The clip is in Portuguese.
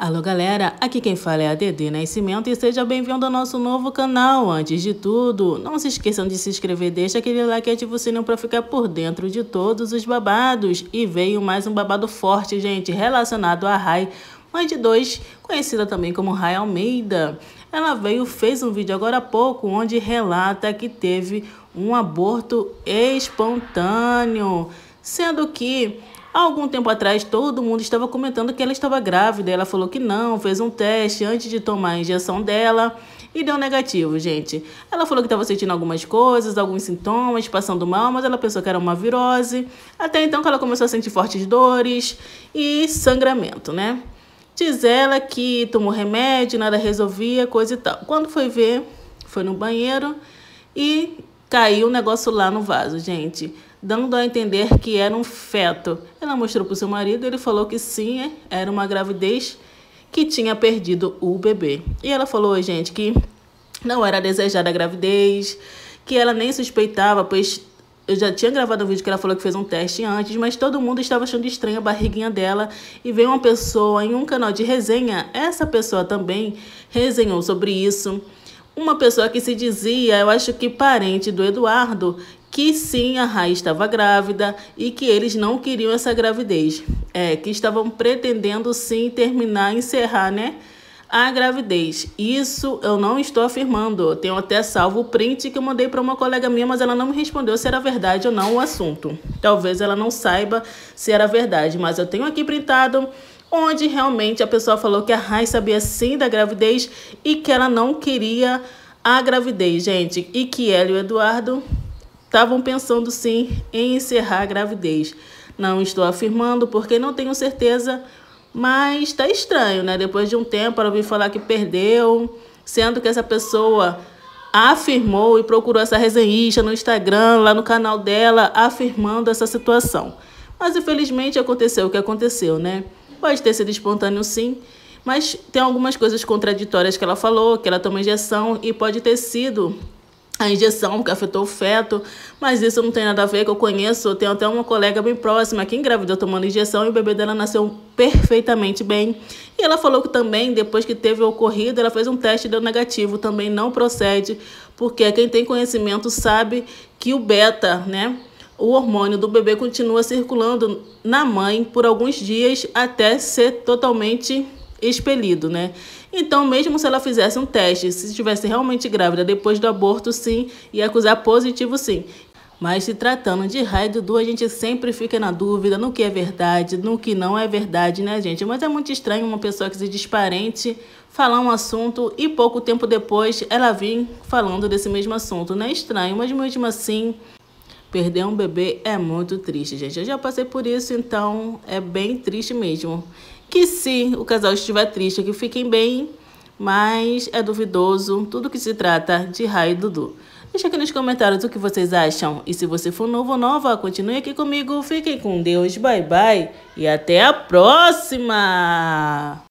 Alô galera, aqui quem fala é a DD Nascimento e seja bem-vindo ao nosso novo canal. Antes de tudo, não se esqueçam de se inscrever, deixa aquele like e ativa o sininho para ficar por dentro de todos os babados. E veio mais um babado forte, gente, relacionado a Rai, mãe de dois, conhecida também como Rai Almeida. Ela veio, fez um vídeo agora há pouco, onde relata que teve um aborto espontâneo, sendo que Há algum tempo atrás, todo mundo estava comentando que ela estava grávida. Ela falou que não, fez um teste antes de tomar a injeção dela e deu negativo, gente. Ela falou que estava sentindo algumas coisas, alguns sintomas, passando mal, mas ela pensou que era uma virose. Até então que ela começou a sentir fortes dores e sangramento, né? Diz ela que tomou remédio, nada resolvia, coisa e tal. Quando foi ver, foi no banheiro e caiu o um negócio lá no vaso, gente dando a entender que era um feto. Ela mostrou para o seu marido, ele falou que sim, é, era uma gravidez que tinha perdido o bebê. E ela falou, gente, que não era desejada a gravidez, que ela nem suspeitava, pois eu já tinha gravado um vídeo que ela falou que fez um teste antes, mas todo mundo estava achando estranha a barriguinha dela. E veio uma pessoa em um canal de resenha, essa pessoa também resenhou sobre isso. Uma pessoa que se dizia, eu acho que parente do Eduardo, que sim, a Rai estava grávida e que eles não queriam essa gravidez. É, que estavam pretendendo sim terminar, encerrar, né? A gravidez. Isso eu não estou afirmando. Tenho até salvo o print que eu mandei para uma colega minha, mas ela não me respondeu se era verdade ou não o assunto. Talvez ela não saiba se era verdade, mas eu tenho aqui printado onde realmente a pessoa falou que a Rai sabia sim da gravidez e que ela não queria a gravidez, gente, e que ela e o Eduardo estavam pensando sim em encerrar a gravidez. Não estou afirmando porque não tenho certeza, mas está estranho, né? Depois de um tempo ela vir falar que perdeu, sendo que essa pessoa afirmou e procurou essa resenhista no Instagram, lá no canal dela, afirmando essa situação. Mas infelizmente aconteceu o que aconteceu, né? Pode ter sido espontâneo sim, mas tem algumas coisas contraditórias que ela falou, que ela toma injeção e pode ter sido a injeção que afetou o feto, mas isso não tem nada a ver, que eu conheço, eu tenho até uma colega bem próxima que engravidou tomando injeção e o bebê dela nasceu perfeitamente bem. E ela falou que também, depois que teve o ocorrido, ela fez um teste e deu negativo, também não procede, porque quem tem conhecimento sabe que o beta, né, o hormônio do bebê continua circulando na mãe por alguns dias até ser totalmente expelido, né? Então, mesmo se ela fizesse um teste, se estivesse realmente grávida depois do aborto, sim, e acusar positivo, sim. Mas se tratando de raio e Dudu, a gente sempre fica na dúvida no que é verdade, no que não é verdade, né, gente? Mas é muito estranho uma pessoa que se diz parente falar um assunto e pouco tempo depois ela vir falando desse mesmo assunto, né? Estranho, mas mesmo assim, perder um bebê é muito triste, gente. Eu já passei por isso, então é bem triste mesmo que se o casal estiver triste, que fiquem bem, mas é duvidoso tudo que se trata de Rai e Dudu. Deixa aqui nos comentários o que vocês acham. E se você for novo ou nova, continue aqui comigo. Fiquem com Deus, bye bye e até a próxima!